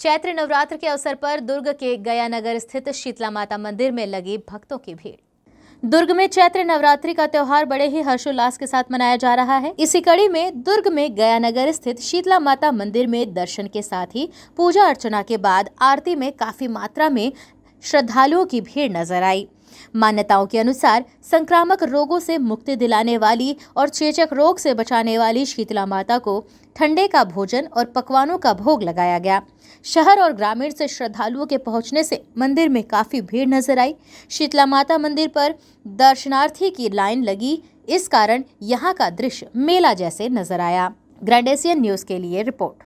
चैत्र नवरात्र के अवसर पर दुर्ग के गयानगर स्थित शीतला माता मंदिर में लगी भक्तों की भीड़ दुर्ग में चैत्र नवरात्रि का त्यौहार बड़े ही हर्षोल्लास के साथ मनाया जा रहा है इसी कड़ी में दुर्ग में गया नगर स्थित शीतला माता मंदिर में दर्शन के साथ ही पूजा अर्चना के बाद आरती में काफी मात्रा में श्रद्धालुओं की भीड़ नजर आई मान्यताओं के अनुसार संक्रामक रोगों से मुक्ति दिलाने वाली और चेचक रोग से बचाने वाली शीतला माता को ठंडे का भोजन और पकवानों का भोग लगाया गया शहर और ग्रामीण से श्रद्धालुओं के पहुंचने से मंदिर में काफ़ी भीड़ नजर आई शीतला माता मंदिर पर दर्शनार्थी की लाइन लगी इस कारण यहाँ का दृश्य मेला जैसे नजर आया ग्रैंडेसियन न्यूज़ के लिए रिपोर्ट